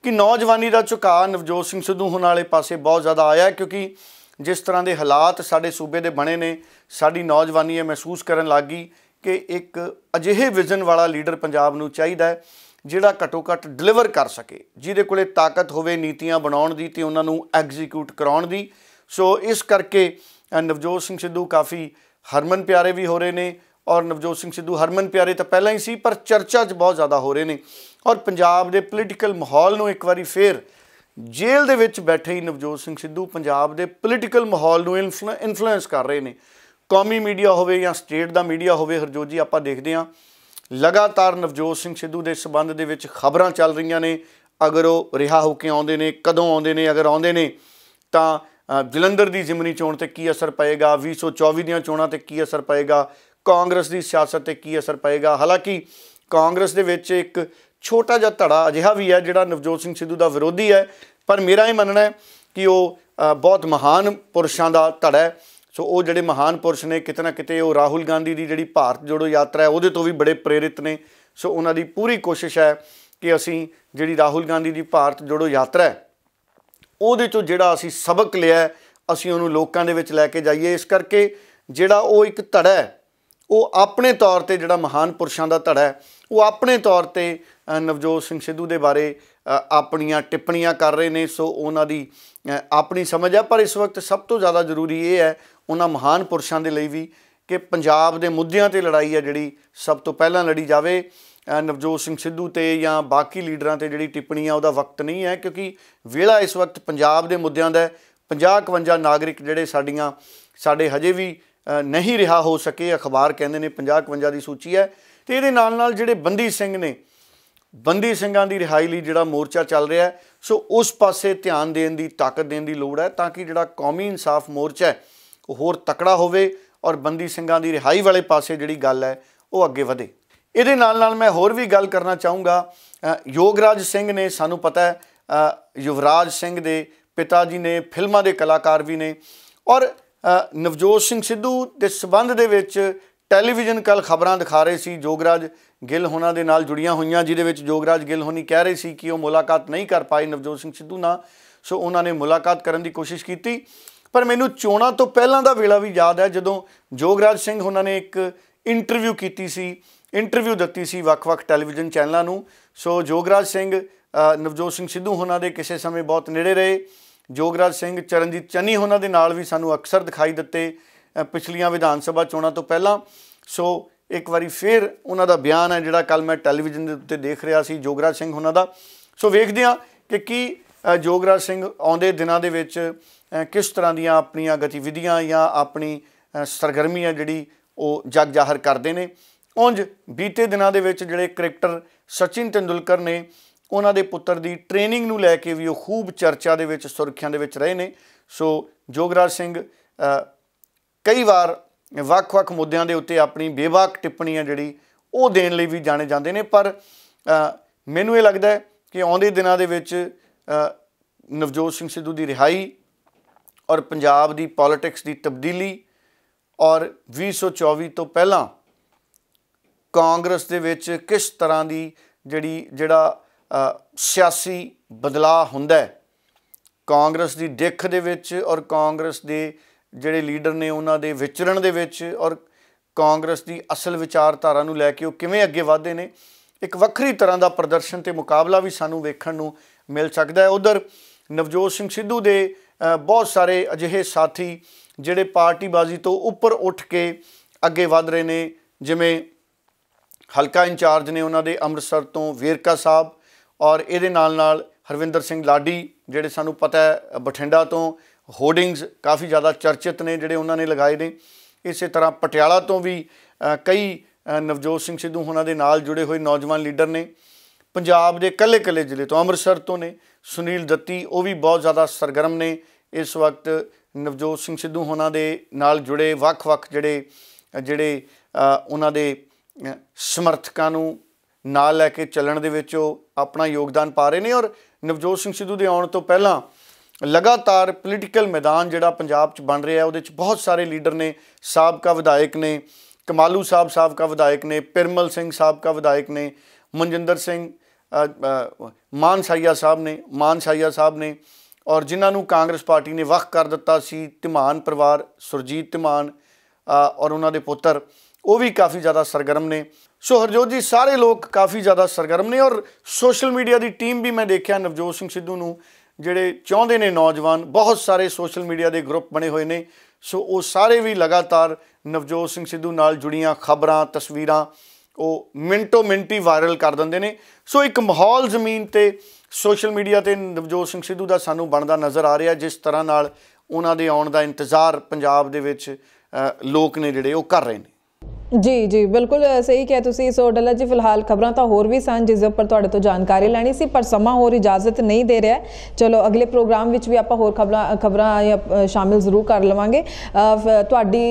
ਕਿ ਨੌਜਵਾਨੀ ਦਾ ਝੁਕਾ ਨਵਜੋਤ ਸਿੰਘ ਸਿੱਧੂ ਹੋਣ ਵਾਲੇ ਪਾਸੇ ਬਹੁਤ ਜ਼ਿਆਦਾ ਆਇਆ ਕਿਉਂਕਿ ਜਿਸ ਤਰ੍ਹਾਂ ਦੇ ਹਾਲਾਤ ਸਾਡੇ ਸੂਬੇ ਦੇ ਬਣੇ ਨੇ ਸਾਡੀ ਨੌਜਵਾਨੀ ਇਹ ਮਹਿਸੂਸ ਕਰਨ ਲੱਗੀ ਕਿ ਇੱਕ ਅਜਿਹੇ ਵਿਜ਼ਨ ਵਾਲਾ ਲੀਡਰ ਪੰਜਾਬ ਨੂੰ ਚਾਹੀਦਾ ਹੈ ਜਿਹੜਾ ਘਟੋ ਘਟ ਡਿਲੀਵਰ ਕਰ ਸਕੇ ਜਿਹਦੇ ਕੋਲੇ ਤਾਕਤ ਹੋਵੇ ਨੀਤੀਆਂ ਬਣਾਉਣ ਦੀ ਤੇ ਉਹਨਾਂ ਨੂੰ ਐਗਜ਼ੀਕਿਊਟ ਕਰਾਉਣ ਦੀ ਸੋ ਇਸ ਕਰਕੇ ਨਵਜੋਤ ਸਿੰਘ ਸਿੱਧੂ ਕਾਫੀ ਹਰਮਨ ਪਿਆਰੇ ਵੀ ਹੋ ਰਹੇ ਨੇ ਔਰ ਨਵਜੋਤ ਸਿੰਘ ਸਿੱਧੂ ਹਰਮਨ ਪਿਆਰੇ ਤਾਂ ਪਹਿਲਾਂ ਹੀ ਸੀ ਪਰ ਚਰਚਾ 'ਚ ਬਹੁਤ ਜ਼ਿਆਦਾ ਹੋ ਰਹੇ ਨੇ ਔਰ ਪੰਜਾਬ ਦੇ ਪੋਲੀਟੀਕਲ ਮਾਹੌਲ ਨੂੰ ਇੱਕ ਵਾਰੀ ਫੇਰ ਜੇਲ੍ਹ ਦੇ ਵਿੱਚ ਬੈਠੇ ਹੀ ਨਵਜੋਤ ਸਿੰਘ ਸਿੱਧੂ ਪੰਜਾਬ ਦੇ ਪੋਲੀਟੀਕਲ ਮਾਹੌਲ ਨੂੰ ਇਨਫਲੂਐਂਸ ਕਰ ਰਹੇ ਨੇ ਕੌਮੀ ਮੀਡੀਆ ਹੋਵੇ ਜਾਂ ਸਟੇਟ ਦਾ ਮੀਡੀਆ ਹੋਵੇ ਹਰਜੋਤ ਜੀ ਆਪਾਂ ਦੇਖਦੇ ਹਾਂ ਲਗਾਤਾਰ ਨਵਜੋਤ ਸਿੰਘ ਸਿੱਧੂ ਦੇ ਸਬੰਧ ਦੇ ਵਿੱਚ ਖਬਰਾਂ ਚੱਲ ਰਹੀਆਂ ਨੇ ਅਗਰ ਉਹ ਰਿਹਾ ਹੋ ਕੇ ਆਉਂਦੇ ਨੇ ਕਦੋਂ ਆਉਂਦੇ ਨੇ ਅਗਰ ਆਉਂਦੇ ਨੇ ਤਾਂ ਜਲੰਧਰ ਦੀ ਜ਼ਿਮਨੀ ਚੋਣ ਤੇ ਕੀ ਅਸਰ ਪਏਗਾ 2024 ਦੀਆਂ ਚੋਣਾਂ ਤੇ ਕੀ ਅਸਰ ਪਏਗਾ ਕਾਂਗਰਸ ਦੀ ਸਿਆਸਤ ਤੇ ਕੀ ਅਸਰ ਪਏਗਾ ਹਾਲਾਂਕਿ ਕਾਂਗਰਸ ਦੇ ਵਿੱਚ ਇੱਕ ਛੋਟਾ ਜਿਹਾ ਧੜਾ ਅਜਿਹਾ ਵੀ ਹੈ ਜਿਹੜਾ ਨਵਜੋਤ ਸਿੰਘ ਸਿੱਧੂ ਦਾ ਵਿਰੋਧੀ ਹੈ ਪਰ ਮੇਰਾ ਇਹ ਮੰਨਣਾ ਹੈ ਕਿ ਉਹ ਬਹੁਤ ਮਹਾਨ ਪੁਰਸ਼ਾਂ ਦਾ ਧੜਾ ਹੈ ਸੋ ਉਹ ਜਿਹੜੇ ਮਹਾਨ ਪੁਰਸ਼ ਨੇ ਕਿਤਨਾ ਕਿਤੇ ਉਹ ਰਾਹੁਲ ਗਾਂਧੀ ਦੀ ਜਿਹੜੀ ਭਾਰਤ ਜੋੜੋ ਯਾਤਰਾ ਹੈ ਉਹਦੇ ਤੋਂ ਵੀ ਬੜੇ ਪ੍ਰੇਰਿਤ ਨੇ ਸੋ ਉਹਨਾਂ ਦੀ ਪੂਰੀ ਕੋਸ਼ਿਸ਼ ਹੈ ਕਿ ਅਸੀਂ ਜਿਹੜੀ ਰਾਹੁਲ ਗਾਂਧੀ ਦੀ ਭਾਰਤ ਜੋੜੋ ਯਾਤਰਾ ਹੈ ਉਹਦੇ ਤੋਂ ਜਿਹੜਾ ਅਸੀਂ ਸਬਕ ਲਿਆ ਅਸੀਂ ਉਹਨੂੰ ਲੋਕਾਂ ਦੇ ਵਿੱਚ ਲੈ ਕੇ ਜਾਈਏ ਇਸ ਕਰਕੇ ਜਿਹੜਾ ਉਹ ਇੱਕ ਧੜਾ ਹੈ ਉਹ ਆਪਣੇ ਤੌਰ ਤੇ ਜਿਹੜਾ ਮਹਾਨ ਪੁਰਸ਼ਾਂ ਦਾ ਧੜਾ ਹੈ ਉਹ ਆਪਣੇ ਤੌਰ ਤੇ ਨਵਜੋਤ ਸਿੰਘ ਸਿੱਧੂ ਦੇ ਬਾਰੇ ਆਪਣੀਆਂ ਟਿੱਪਣੀਆਂ ਕਰ ਰਹੇ ਨੇ ਸੋ ਉਹਨਾਂ ਦੀ ਆਪਣੀ ਸਮਝ ਹੈ ਪਰ ਇਸ ਵਕਤ ਸਭ ਤੋਂ ਜ਼ਿਆਦਾ ਜ਼ਰੂਰੀ ਇਹ ਹੈ ਉਹਨਾਂ ਮਹਾਨ ਪੁਰਸ਼ਾਂ ਦੇ ਲਈ ਵੀ ਕਿ ਪੰਜਾਬ ਦੇ ਮੁੱਦਿਆਂ ਤੇ ਲੜਾਈ ਹੈ ਜਿਹੜੀ ਸਭ ਤੋਂ ਪਹਿਲਾਂ ਲੜੀ ਜਾਵੇ ਨਵਜੋਤ ਸਿੰਘ ਸਿੱਧੂ ਤੇ ਜਾਂ ਬਾਕੀ ਲੀਡਰਾਂ ਤੇ ਜਿਹੜੀ ਟਿੱਪਣੀਆਂ ਉਹਦਾ ਵਕਤ ਨਹੀਂ ਹੈ ਕਿਉਂਕਿ ਵੇਲਾ ਇਸ ਵਕਤ ਪੰਜਾਬ ਦੇ ਮੁੱਦਿਆਂ ਦਾ 50 51 ਨਾਗਰਿਕ ਜਿਹੜੇ ਸਾਡੀਆਂ ਸਾਡੇ ਹਜੇ ਵੀ ਨਹੀਂ ਰਿਹਾ ਹੋ ਸਕੇ ਅਖਬਾਰ ਕਹਿੰਦੇ ਨੇ 50 51 ਦੀ ਸੂਚੀ ਹੈ ਤੇ ਇਹਦੇ ਨਾਲ ਨਾਲ ਜਿਹੜੇ ਬੰਦੀ ਸਿੰਘ ਨੇ ਬੰਦੀ ਸਿੰਘਾਂ ਦੀ ਰਿਹਾਈ ਲਈ ਜਿਹੜਾ ਮੋਰਚਾ ਚੱਲ ਰਿਹਾ ਹੈ ਸੋ ਉਸ ਪਾਸੇ ਧਿਆਨ ਦੇਣ ਦੀ ਤਾਕਤ ਦੇਣ ਦੀ ਲੋੜ ਹੈ ਤਾਂ ਕਿ ਜਿਹੜਾ ਕੌਮੀ ਇਨਸਾਫ ਮੋਰਚਾ ਹੈ ਉਹ ਹੋਰ ਤਕੜਾ ਹੋਵੇ ਔਰ ਬੰਦੀ ਸਿੰਘਾਂ ਦੀ ਰਿਹਾਈ ਵਾਲੇ ਪਾਸੇ ਜਿਹੜੀ ਗੱਲ ਹੈ ਉਹ ਅੱਗੇ ਵਧੇ ਇਹਦੇ ਨਾਲ ਨਾਲ ਮੈਂ ਹੋਰ ਵੀ ਗੱਲ ਕਰਨਾ ਚਾਹੂੰਗਾ ਯੋਗਰਾਜ ਸਿੰਘ ਨੇ ਸਾਨੂੰ ਪਤਾ ਹੈ ਯੁਵਰਾਜ ਸਿੰਘ ਦੇ ਪਿਤਾ ਜੀ ਨੇ ਫਿਲਮਾਂ ਦੇ ਕਲਾਕਾਰ ਵੀ ਨੇ ਔਰ ਨਵਜੋਤ ਸਿੰਘ ਸਿੱਧੂ ਦੇ ਸਬੰਧ ਦੇ ਵਿੱਚ ਟੈਲੀਵਿਜ਼ਨ ਕੱਲ ਖਬਰਾਂ ਦਿਖਾ ਰਹੇ ਸੀ ਜੋਗਰਾਜ ਗਿੱਲ ਹੋਣਾ ਦੇ ਨਾਲ ਜੁੜੀਆਂ ਹੋਈਆਂ ਜਿਹਦੇ ਵਿੱਚ ਜੋਗਰਾਜ ਗਿੱਲ ਹੋਣੀ ਕਹਿ ਰਹੀ ਸੀ ਕਿ ਉਹ ਮੁਲਾਕਾਤ ਨਹੀਂ ਕਰ ਪਾਈ ਨਵਜੋਤ ਸਿੰਘ ਸਿੱਧੂ ਨਾਲ ਸੋ ਉਹਨਾਂ ਨੇ ਮੁਲਾਕਾਤ ਕਰਨ ਦੀ ਕੋਸ਼ਿਸ਼ ਕੀਤੀ ਪਰ ਮੈਨੂੰ ਚੋਣਾਂ ਤੋਂ ਪਹਿਲਾਂ ਦਾ ਵੇਲਾ ਵੀ ਯਾਦ ਹੈ ਜਦੋਂ ਜੋਗਰਾਜ ਸਿੰਘ ਉਹਨਾਂ ਨੇ ਇੱਕ ਇੰਟਰਵਿਊ ਕੀਤੀ ਸੀ ਇੰਟਰਵਿਊ ਦਿੱਤੀ ਸੀ ਵੱਖ-ਵੱਖ ਟੈਲੀਵਿਜ਼ਨ ਚੈਨਲਾਂ ਨੂੰ ਸੋ ਜੋਗਰਾਜ ਸਿੰਘ ਨਵਜੋਤ ਸਿੰਘ ਸਿੱਧੂ ਉਹਨਾਂ ਦੇ ਕਿਸੇ ਸਮੇਂ ਬਹੁਤ ਨੇੜੇ ਰਹੇ ਜੋਗਰਾਜ ਸਿੰਘ ਚਰਨਜੀਤ ਚੰਨੀ ਉਹਨਾਂ ਦੇ ਨਾਲ ਵੀ ਸਾਨੂੰ ਅਕਸਰ ਦਿਖਾਈ ਦਿੱਤੇ ਪਿਛਲੀਆਂ ਵਿਧਾਨ ਸਭਾ ਚੋਣਾਂ ਤੋਂ ਪਹਿਲਾਂ ਸੋ ਇੱਕ ਵਾਰੀ ਫਿਰ ਉਹਨਾਂ ਦਾ ਬਿਆਨ ਹੈ ਜਿਹੜਾ ਕੱਲ ਮੈਂ ਟੈਲੀਵਿਜ਼ਨ ਦੇ ਉੱਤੇ ਦੇਖ ਰਿਹਾ ਸੀ ਜੋਗਰਾ ਸਿੰਘ ਉਹਨਾਂ ਦਾ ਸੋ ਵੇਖਦੇ ਹਾਂ ਕਿ ਕੀ ਜੋਗਰਾ ਸਿੰਘ ਆਉਂਦੇ ਦਿਨਾਂ ਦੇ ਵਿੱਚ ਕਿਸ ਤਰ੍ਹਾਂ ਦੀਆਂ ਆਪਣੀਆਂ ਗਤੀਵਿਧੀਆਂ ਜਾਂ ਆਪਣੀ ਸਰਗਰਮੀਆਂ ਜਿਹੜੀ ਉਹ ਜਗ ਜਾਹਰ ਕਰਦੇ ਨੇ ਉੰਜ ਬੀਤੇ ਦਿਨਾਂ ਦੇ ਵਿੱਚ ਜਿਹੜੇ ਕ੍ਰਿਕਟਰ ਸਚਿਨ ਤੈਂਦੁਲਕਰ ਨੇ ਉਹਨਾਂ ਦੇ ਪੁੱਤਰ ਦੀ ਟ੍ਰੇਨਿੰਗ ਨੂੰ ਲੈ ਕੇ ਵੀ ਉਹ ਖੂਬ ਚਰਚਾ ਦੇ ਵਿੱਚ ਸੁਰਖੀਆਂ ਦੇ ਵਿੱਚ ਰਹੇ ਨੇ ਸੋ ਜੋਗਰਾਜ ਸਿੰਘ ਕਈ ਵਾਰ ਵੱਖ-ਵੱਖ ਮੁੱਦਿਆਂ ਦੇ ਉੱਤੇ ਆਪਣੀ ਬੇਵਾਕ ਟਿੱਪਣੀਆਂ ਜਿਹੜੀ ਉਹ ਦੇਣ ਲਈ ਵੀ ਜਾਣੇ ਜਾਂਦੇ ਨੇ ਪਰ ਮੈਨੂੰ ਇਹ ਲੱਗਦਾ ਕਿ ਆਉਂਦੇ ਦਿਨਾਂ ਦੇ ਵਿੱਚ ਨਵਜੋਤ ਸਿੰਘ ਸਿੱਧੂ ਦੀ ਰਿਹਾਈ ਔਰ ਪੰਜਾਬ ਦੀ ਪੋਲਿਟਿਕਸ ਦੀ ਤਬਦੀਲੀ ਔਰ 2024 ਤੋਂ ਪਹਿਲਾਂ ਕਾਂਗਰਸ ਦੇ ਵਿੱਚ ਕਿਸ ਤਰ੍ਹਾਂ ਦੀ ਜਿਹੜੀ ਜਿਹੜਾ ਸਿਆਸੀ ਬਦਲਾਅ ਹੁੰਦਾ ਹੈ ਕਾਂਗਰਸ ਦੀ ਦਿੱਖ ਦੇ ਵਿੱਚ ਔਰ ਕਾਂਗਰਸ ਦੇ ਜਿਹੜੇ ਲੀਡਰ ਨੇ ਉਹਨਾਂ ਦੇ ਵਿਚਰਣ ਦੇ ਵਿੱਚ ਔਰ ਕਾਂਗਰਸ ਦੀ ਅਸਲ ਵਿਚਾਰਧਾਰਾ ਨੂੰ ਲੈ ਕੇ ਉਹ ਕਿਵੇਂ ਅੱਗੇ ਵਧਦੇ ਨੇ ਇੱਕ ਵੱਖਰੀ ਤਰ੍ਹਾਂ ਦਾ ਪ੍ਰਦਰਸ਼ਨ ਤੇ ਮੁਕਾਬਲਾ ਵੀ ਸਾਨੂੰ ਵੇਖਣ ਨੂੰ ਮਿਲ ਸਕਦਾ ਹੈ ਉਧਰ ਨਵਜੋਤ ਸਿੰਘ ਸਿੱਧੂ ਦੇ ਬਹੁਤ ਸਾਰੇ ਅਜਿਹੇ ਸਾਥੀ ਜਿਹੜੇ ਪਾਰਟੀ ਬਾਜ਼ੀ ਤੋਂ ਉੱਪਰ ਉੱਠ ਕੇ ਅੱਗੇ ਵਧ ਰਹੇ ਨੇ ਜਿਵੇਂ ਹਲਕਾ ਇੰਚਾਰਜ ਨੇ ਉਹਨਾਂ ਦੇ ਅੰਮ੍ਰਿਤਸਰ ਤੋਂ ਵੇਰਕਾ ਸਾਹਿਬ ਔਰ ਇਹਦੇ ਨਾਲ ਨਾਲ ਹਰਵਿੰਦਰ ਸਿੰਘ ਲਾਡੀ ਜਿਹੜੇ ਸਾਨੂੰ ਪਤਾ ਹੈ ਬਠਿੰਡਾ ਤੋਂ ਹੋਰਡਿੰਗਸ ਕਾਫੀ ਜ਼ਿਆਦਾ ਚਰਚਿਤ ਨੇ ਜਿਹੜੇ ਉਹਨਾਂ ਨੇ ਲਗਾਏ ਨੇ ਇਸੇ ਤਰ੍ਹਾਂ ਪਟਿਆਲਾ ਤੋਂ ਵੀ ਕਈ ਨਵਜੋਤ ਸਿੰਘ ਸਿੱਧੂ ਉਹਨਾਂ ਦੇ ਨਾਲ ਜੁੜੇ ਹੋਏ ਨੌਜਵਾਨ ਲੀਡਰ ਨੇ ਪੰਜਾਬ ਦੇ ਕੱਲੇ-ਕੱਲੇ ਜ਼ਿਲ੍ਹੇ ਤੋਂ ਅੰਮ੍ਰਿਤਸਰ ਤੋਂ ਨੇ ਸੁਨੀਲ ਦੱਤੀ ਉਹ ਵੀ ਬਹੁਤ ਜ਼ਿਆਦਾ ਸਰਗਰਮ ਨੇ ਇਸ ਵਕਤ ਨਵਜੋਤ ਸਿੰਘ ਸਿੱਧੂ ਉਹਨਾਂ ਦੇ ਨਾਲ ਜੁੜੇ ਵੱਖ-ਵੱਖ ਜਿਹੜੇ ਜਿਹੜੇ ਉਹਨਾਂ ਦੇ ਸਮਰਥਕਾਂ ਨੂੰ ਨਾਲ ਲੈ ਕੇ ਚੱਲਣ ਦੇ ਵਿੱਚ ਉਹ ਆਪਣਾ ਯੋਗਦਾਨ ਪਾ ਰਹੇ ਨੇ ਔਰ ਨਵਜੋਤ ਸਿੰਘ ਸਿੱਧੂ ਦੇ ਆਉਣ ਤੋਂ ਪਹਿਲਾਂ ਲਗਾਤਾਰ ਪੋਲੀਟੀਕਲ ਮੈਦਾਨ ਜਿਹੜਾ ਪੰਜਾਬ 'ਚ ਬਣ ਰਿਹਾ ਉਹਦੇ 'ਚ ਬਹੁਤ ਸਾਰੇ ਲੀਡਰ ਨੇ ਸਾਬਕਾ ਵਿਧਾਇਕ ਨੇ ਕਮਾਲੂ ਸਾਹਿਬ ਸਾਬਕਾ ਵਿਧਾਇਕ ਨੇ ਪਰਮਲ ਸਿੰਘ ਸਾਬਕਾ ਵਿਧਾਇਕ ਨੇ ਮਨਜਿੰਦਰ ਸਿੰਘ ਮਾਨ ਸਾਇਆ ਸਾਹਿਬ ਨੇ ਮਾਨ ਸਾਇਆ ਸਾਹਿਬ ਨੇ ਔਰ ਜਿਨ੍ਹਾਂ ਨੂੰ ਕਾਂਗਰਸ ਪਾਰਟੀ ਨੇ ਵਖ ਕਰ ਦਿੱਤਾ ਸੀ ਧਿਮਾਨ ਪਰਿਵਾਰ ਸੁਰਜੀਤ ਧਿਮਾਨ ਔਰ ਉਹਨਾਂ ਦੇ ਪੁੱਤਰ ਉਹ ਵੀ ਕਾਫੀ ਜ਼ਿਆਦਾ ਸਰਗਰਮ ਨੇ ਸੋ ਹਰਜੋਤ ਜੀ ਸਾਰੇ ਲੋਕ ਕਾਫੀ ਜ਼ਿਆਦਾ ਸਰਗਰਮ ਨੇ ਔਰ ਸੋਸ਼ਲ ਮੀਡੀਆ ਦੀ ਟੀਮ ਵੀ ਮੈਂ ਦੇਖਿਆ ਨਵਜੋਤ ਸਿੰਘ ਸਿੱਧੂ ਨੂੰ ਜਿਹੜੇ ਚਾਹੁੰਦੇ ਨੇ ਨੌਜਵਾਨ ਬਹੁਤ ਸਾਰੇ ਸੋਸ਼ਲ ਮੀਡੀਆ ਦੇ ਗਰੁੱਪ ਬਣੇ ਹੋਏ ਨੇ ਸੋ ਉਹ ਸਾਰੇ ਵੀ ਲਗਾਤਾਰ ਨਵਜੋਤ ਸਿੰਘ ਸਿੱਧੂ ਨਾਲ ਜੁੜੀਆਂ ਖਬਰਾਂ ਤਸਵੀਰਾਂ ਉਹ ਮਿੰਟੋ ਮਿੰਟੀ ਵਾਇਰਲ ਕਰ ਦਿੰਦੇ ਨੇ ਸੋ ਇੱਕ ਮਾਹੌਲ ਜ਼ਮੀਨ ਤੇ ਸੋਸ਼ਲ ਮੀਡੀਆ ਤੇ ਨਵਜੋਤ ਸਿੰਘ ਸਿੱਧੂ ਦਾ ਸਾਨੂੰ ਬਣਦਾ ਨਜ਼ਰ ਆ ਰਿਹਾ ਜਿਸ ਤਰ੍ਹਾਂ ਨਾਲ ਉਹਨਾਂ ਦੇ ਆਉਣ ਦਾ ਇੰਤਜ਼ਾਰ ਪੰਜਾਬ ਦੇ ਵਿੱਚ ਲੋਕ ਨੇ ਜਿਹੜੇ ਉਹ ਕਰ ਰਹੇ ਨੇ ਜੀ ਜੀ ਬਿਲਕੁਲ ਸਹੀ ਕਿਹਾ ਤੁਸੀਂ ਸੋ ਡੱਲਾ ਜੀ ਫਿਲਹਾਲ ਖਬਰਾਂ ਤਾਂ ਹੋਰ ਵੀ ਸਨ ਜਿਸ ਉੱਪਰ ਤੁਹਾਡੇ ਤੋਂ ਜਾਣਕਾਰੀ ਲੈਣੀ ਸੀ ਪਰ ਸਮਾਂ ਹੋਰ ਇਜਾਜ਼ਤ ਨਹੀਂ ਦੇ ਰਿਹਾ ਚਲੋ ਅਗਲੇ ਪ੍ਰੋਗਰਾਮ ਵਿੱਚ ਵੀ ਆਪਾਂ ਹੋਰ ਖਬਰਾਂ ਖਬਰਾਂ ਸ਼ਾਮਿਲ ਜ਼ਰੂਰ ਕਰ ਲਵਾਂਗੇ ਤੁਹਾਡੀ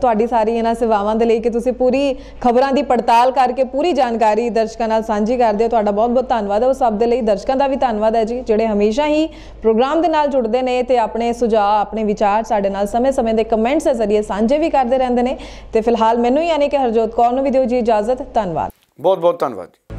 ਤੁਹਾਡੀ ਸਾਰੀ ਇਹਨਾਂ ਸੇਵਾਵਾਂ ਦੇ ਲਈ ਕਿ ਤੁਸੀਂ ਪੂਰੀ ਖਬਰਾਂ ਦੀ ਪੜਤਾਲ ਕਰਕੇ ਪੂਰੀ ਜਾਣਕਾਰੀ ਦਰਸ਼ਕਾਂ ਨਾਲ ਸਾਂਝੀ ਕਰਦੇ ਹੋ ਤੁਹਾਡਾ ਬਹੁਤ ਬਹੁਤ ਧੰਨਵਾਦ ਹੈ ਉਹ ਸਭ ਦੇ ਲਈ ਦਰਸ਼ਕਾਂ ਦਾ ਵੀ ਧੰਨਵਾਦ ਹੈ ਜੀ ਜਿਹੜੇ ਹਮੇਸ਼ਾ ਹੀ ਪ੍ਰੋਗਰਾਮ ਦੇ ਨਾਲ ਜੁੜਦੇ ਨੇ ਤੇ ਆਪਣੇ ਸੁਝਾਅ ਆਪਣੇ ਵਿਚਾਰ ਸਾਡੇ ਨਾਲ ਸਮੇਂ-ਸਮੇਂ ਦੇ ਕਮੈਂਟਸ ਦੇ ਜ਼ਰੀਏ ਸਾਂਝੇ ਵੀ ਕਰਦੇ ਰਹਿੰਦੇ ਨੇ ਤੇ ਫਿਲਹਾਲ ਮੈਨੂੰ ਹੀ ਨੇ ਕਿ ਹਰਜੋਤ ਕੌਰ ਨੂੰ ਵੀ ਦਿਓ ਜੀ ਇਜਾਜ਼ਤ ਧੰਨਵਾਦ ਬਹੁਤ ਬਹੁਤ ਧੰਨਵਾਦ